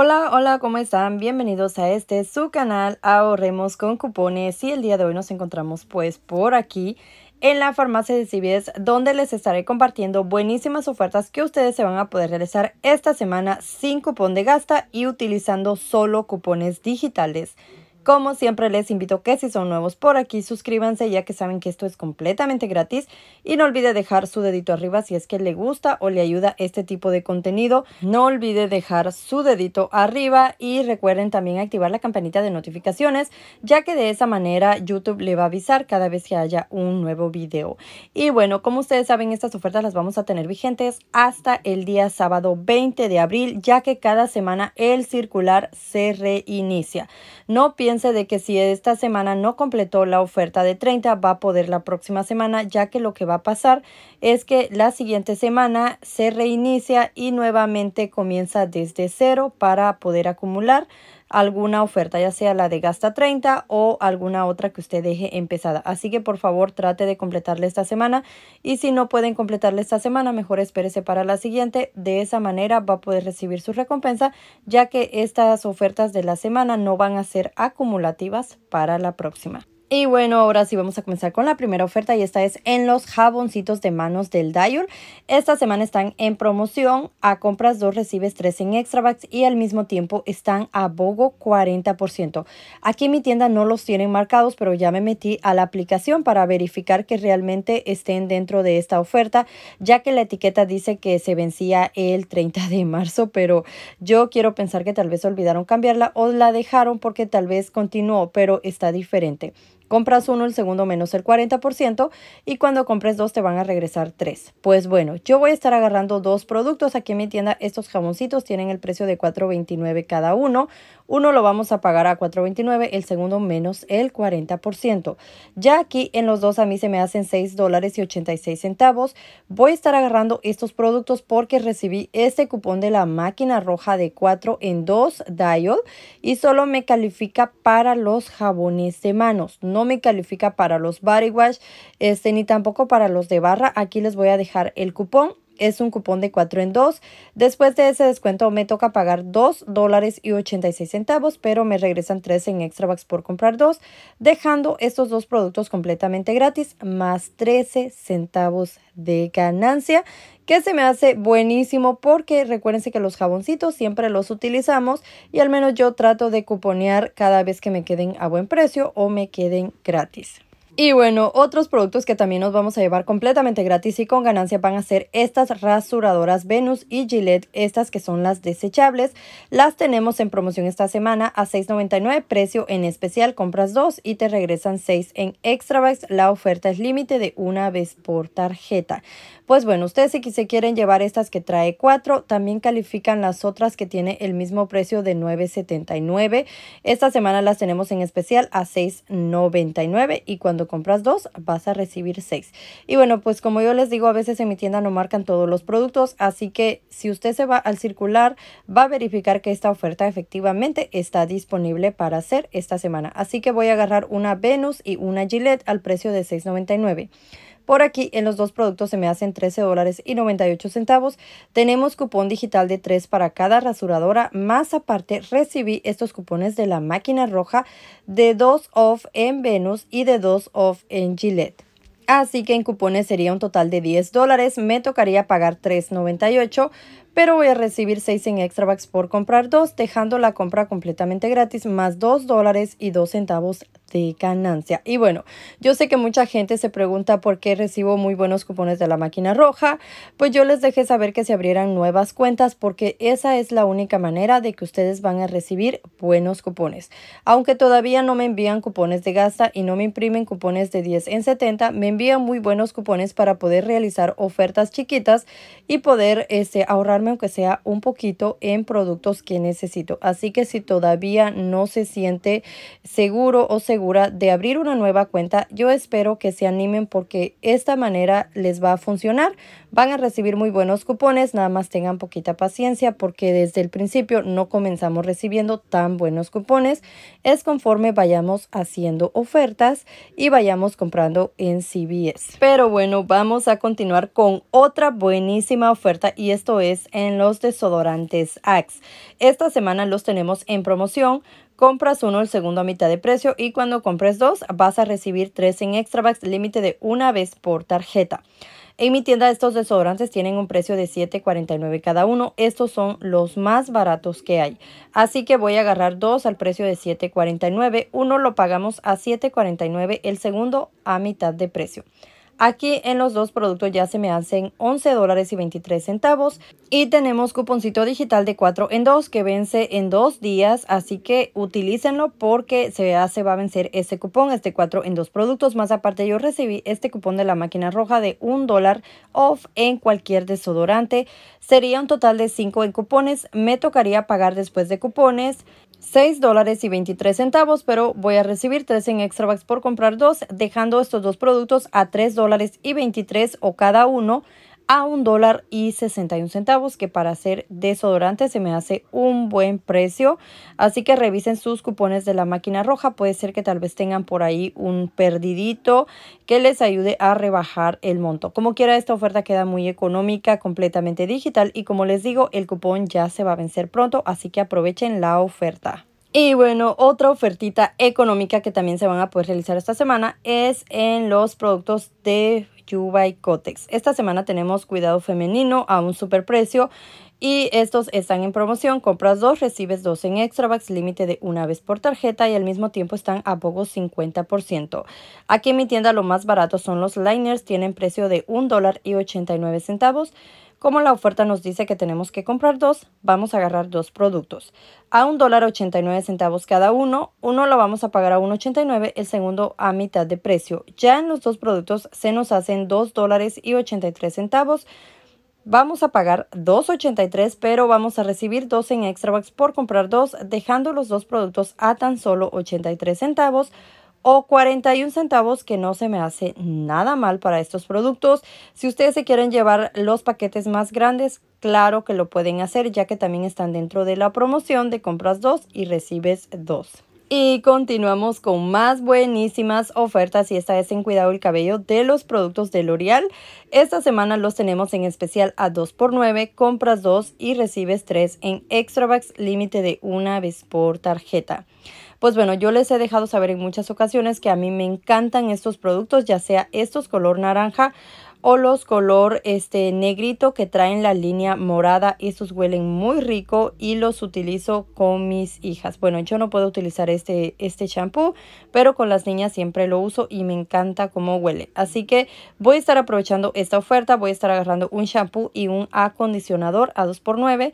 Hola, hola, ¿cómo están? Bienvenidos a este su canal Ahorremos con Cupones y el día de hoy nos encontramos pues por aquí en la farmacia de CBS donde les estaré compartiendo buenísimas ofertas que ustedes se van a poder realizar esta semana sin cupón de gasta y utilizando solo cupones digitales. Como siempre les invito que si son nuevos por aquí, suscríbanse ya que saben que esto es completamente gratis y no olvide dejar su dedito arriba si es que le gusta o le ayuda este tipo de contenido. No olvide dejar su dedito arriba y recuerden también activar la campanita de notificaciones ya que de esa manera YouTube le va a avisar cada vez que haya un nuevo video. Y bueno, como ustedes saben, estas ofertas las vamos a tener vigentes hasta el día sábado 20 de abril ya que cada semana el circular se reinicia. No piensen de que si esta semana no completó la oferta de 30, va a poder la próxima semana, ya que lo que va a pasar es que la siguiente semana se reinicia y nuevamente comienza desde cero para poder acumular alguna oferta, ya sea la de gasta 30 o alguna otra que usted deje empezada. Así que por favor trate de completarla esta semana y si no pueden completarla esta semana, mejor espérese para la siguiente. De esa manera va a poder recibir su recompensa ya que estas ofertas de la semana no van a ser acumulativas para la próxima. Y bueno, ahora sí vamos a comenzar con la primera oferta y esta es en los jaboncitos de manos del Dayur. Esta semana están en promoción, a compras dos recibes tres en Extravax y al mismo tiempo están a Bogo 40%. Aquí en mi tienda no los tienen marcados, pero ya me metí a la aplicación para verificar que realmente estén dentro de esta oferta, ya que la etiqueta dice que se vencía el 30 de marzo, pero yo quiero pensar que tal vez olvidaron cambiarla o la dejaron porque tal vez continuó, pero está diferente. Compras uno, el segundo menos el 40% y cuando compres dos te van a regresar tres. Pues bueno, yo voy a estar agarrando dos productos. Aquí en mi tienda estos jamoncitos tienen el precio de 4.29 cada uno. Uno lo vamos a pagar a 4.29, el segundo menos el 40%. Ya aquí en los dos a mí se me hacen 6 dólares y 86 centavos. Voy a estar agarrando estos productos porque recibí este cupón de la máquina roja de 4 en 2 Dial y solo me califica para los jabones de manos. No me califica para los body wash este, ni tampoco para los de barra. Aquí les voy a dejar el cupón es un cupón de 4 en 2. Después de ese descuento me toca pagar 2 dólares y 86 centavos, pero me regresan 3 en extra bucks por comprar 2, dejando estos dos productos completamente gratis, más 13 centavos de ganancia, que se me hace buenísimo porque recuérdense que los jaboncitos siempre los utilizamos y al menos yo trato de cuponear cada vez que me queden a buen precio o me queden gratis. Y bueno, otros productos que también nos vamos a llevar completamente gratis y con ganancia van a ser estas rasuradoras Venus y Gillette, estas que son las desechables. Las tenemos en promoción esta semana a $6.99, precio en especial, compras dos y te regresan seis en extra Extravax. La oferta es límite de una vez por tarjeta. Pues bueno, ustedes si se quieren llevar estas que trae cuatro, también califican las otras que tiene el mismo precio de $9.79. Esta semana las tenemos en especial a $6.99 y cuando compras dos, vas a recibir seis. Y bueno, pues como yo les digo, a veces en mi tienda no marcan todos los productos, así que si usted se va al circular, va a verificar que esta oferta efectivamente está disponible para hacer esta semana. Así que voy a agarrar una Venus y una Gillette al precio de $6.99. Por aquí en los dos productos se me hacen 13 dólares y 98 centavos. Tenemos cupón digital de 3 para cada rasuradora. Más aparte recibí estos cupones de la máquina roja de 2 off en Venus y de 2 off en Gillette. Así que en cupones sería un total de 10 dólares, me tocaría pagar 3.98, pero voy a recibir 6 en extra por comprar 2, dejando la compra completamente gratis, más 2 dólares y 2 centavos de ganancia. Y bueno, yo sé que mucha gente se pregunta por qué recibo muy buenos cupones de la máquina roja, pues yo les dejé saber que se abrieran nuevas cuentas porque esa es la única manera de que ustedes van a recibir buenos cupones. Aunque todavía no me envían cupones de gasta y no me imprimen cupones de 10 en 70, me envían muy buenos cupones para poder realizar ofertas chiquitas y poder este, ahorrarme que aunque sea un poquito en productos que necesito. Así que si todavía no se siente seguro o segura de abrir una nueva cuenta, yo espero que se animen porque esta manera les va a funcionar. Van a recibir muy buenos cupones, nada más tengan poquita paciencia porque desde el principio no comenzamos recibiendo tan buenos cupones. Es conforme vayamos haciendo ofertas y vayamos comprando en CBS. Pero bueno, vamos a continuar con otra buenísima oferta y esto es en los desodorantes Axe. Esta semana los tenemos en promoción. Compras uno, el segundo a mitad de precio y cuando compres dos vas a recibir tres en extra bucks límite de una vez por tarjeta. En mi tienda estos desodorantes tienen un precio de $7.49 cada uno. Estos son los más baratos que hay. Así que voy a agarrar dos al precio de $7.49. Uno lo pagamos a $7.49, el segundo a mitad de precio. Aquí en los dos productos ya se me hacen 11 dólares y 23 centavos. Y tenemos cuponcito digital de 4 en 2 que vence en dos días. Así que utilícenlo porque se, va a vencer ese cupón, este 4 en 2 productos. Más aparte yo recibí este cupón de la máquina roja de 1 dólar off en cualquier desodorante. Sería un total de 5 en cupones. Me tocaría pagar después de cupones 6 dólares y 23 centavos, pero voy a recibir 3 en extra bucks por comprar dos, dejando estos dos productos a 3 dólares y 23 o cada uno a un dólar y 61 centavos, que para hacer desodorante se me hace un buen precio. Así que revisen sus cupones de la máquina roja. Puede ser que tal vez tengan por ahí un perdidito que les ayude a rebajar el monto. Como quiera, esta oferta queda muy económica, completamente digital. Y como les digo, el cupón ya se va a vencer pronto, así que aprovechen la oferta. Y bueno, otra ofertita económica que también se van a poder realizar esta semana es en los productos de esta semana tenemos cuidado femenino a un super precio y estos están en promoción. Compras dos, recibes dos en Extravax, límite de una vez por tarjeta y al mismo tiempo están a poco 50%. Aquí en mi tienda lo más barato son los liners, tienen precio de $1.89 dólar y 89 centavos. Como la oferta nos dice que tenemos que comprar dos, vamos a agarrar dos productos. A un dólar 89 centavos cada uno, uno lo vamos a pagar a 1.89, el segundo a mitad de precio. Ya en los dos productos se nos hacen dos dólares y 83 centavos. Vamos a pagar 2.83, pero vamos a recibir dos en extra por comprar dos, dejando los dos productos a tan solo 83 centavos o 41 centavos que no se me hace nada mal para estos productos. Si ustedes se quieren llevar los paquetes más grandes, claro que lo pueden hacer ya que también están dentro de la promoción de compras 2 y recibes dos. Y continuamos con más buenísimas ofertas y esta es en cuidado el cabello de los productos de L'Oreal. Esta semana los tenemos en especial a 2x9, compras 2 y recibes 3 en Extravax límite de una vez por tarjeta. Pues bueno, yo les he dejado saber en muchas ocasiones que a mí me encantan estos productos, ya sea estos color naranja o los color este negrito que traen la línea morada estos huelen muy rico y los utilizo con mis hijas bueno yo no puedo utilizar este este shampoo pero con las niñas siempre lo uso y me encanta cómo huele así que voy a estar aprovechando esta oferta voy a estar agarrando un shampoo y un acondicionador a 2x9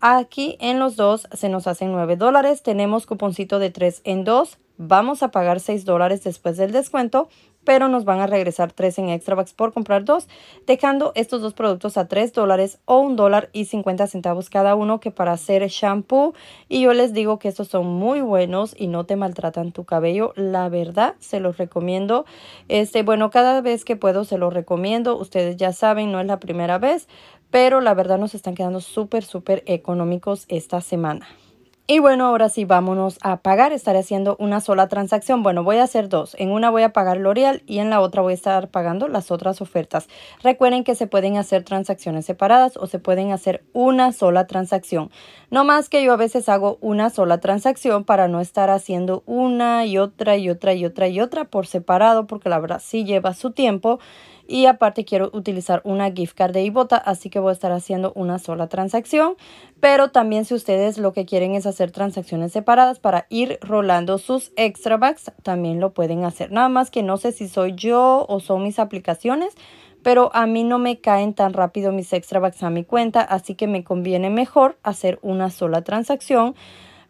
Aquí en los dos se nos hacen 9 dólares. Tenemos cuponcito de 3 en 2. Vamos a pagar 6 dólares después del descuento, pero nos van a regresar 3 en extra bucks por comprar 2, dejando estos dos productos a 3 dólares o 1 dólar y 50 centavos cada uno que para hacer shampoo. Y yo les digo que estos son muy buenos y no te maltratan tu cabello. La verdad, se los recomiendo. Este, bueno, cada vez que puedo se los recomiendo. Ustedes ya saben, no es la primera vez pero la verdad nos están quedando súper, súper económicos esta semana. Y bueno, ahora sí, vámonos a pagar. Estaré haciendo una sola transacción. Bueno, voy a hacer dos. En una voy a pagar L'Oreal y en la otra voy a estar pagando las otras ofertas. Recuerden que se pueden hacer transacciones separadas o se pueden hacer una sola transacción. No más que yo a veces hago una sola transacción para no estar haciendo una y otra y otra y otra y otra por separado porque la verdad sí lleva su tiempo y aparte quiero utilizar una gift card de Ibota, así que voy a estar haciendo una sola transacción, pero también si ustedes lo que quieren es hacer transacciones separadas para ir rolando sus extra backs, también lo pueden hacer. Nada más que no sé si soy yo o son mis aplicaciones, pero a mí no me caen tan rápido mis extra backs a mi cuenta, así que me conviene mejor hacer una sola transacción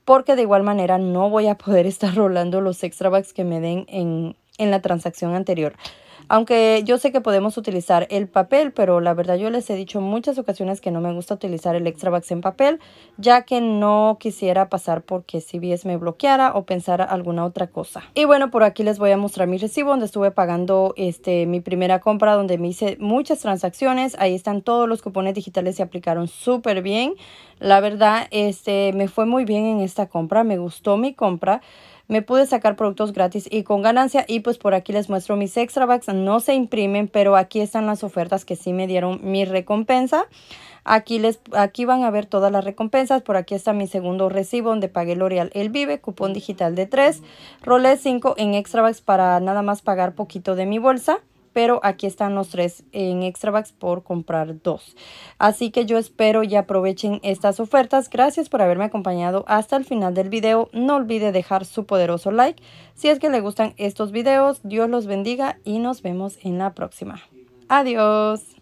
porque de igual manera no voy a poder estar rolando los extra backs que me den en, en la transacción anterior. Aunque yo sé que podemos utilizar el papel, pero la verdad yo les he dicho muchas ocasiones que no me gusta utilizar el extra Vax en papel, ya que no quisiera pasar porque si CBS me bloqueara o pensara alguna otra cosa. Y bueno, por aquí les voy a mostrar mi recibo donde estuve pagando este, mi primera compra, donde me hice muchas transacciones. Ahí están todos los cupones digitales, se aplicaron súper bien. La verdad, este, me fue muy bien en esta compra, me gustó mi compra me pude sacar productos gratis y con ganancia y pues por aquí les muestro mis extra bags, no se imprimen, pero aquí están las ofertas que sí me dieron mi recompensa. Aquí, les, aquí van a ver todas las recompensas. Por aquí está mi segundo recibo donde pagué L'Oreal El Vive, cupón digital de 3, rolé 5 en extra bags para nada más pagar poquito de mi bolsa pero aquí están los tres en Extravax por comprar dos. Así que yo espero y aprovechen estas ofertas. Gracias por haberme acompañado hasta el final del video. No olvide dejar su poderoso like si es que le gustan estos videos. Dios los bendiga y nos vemos en la próxima. Adiós.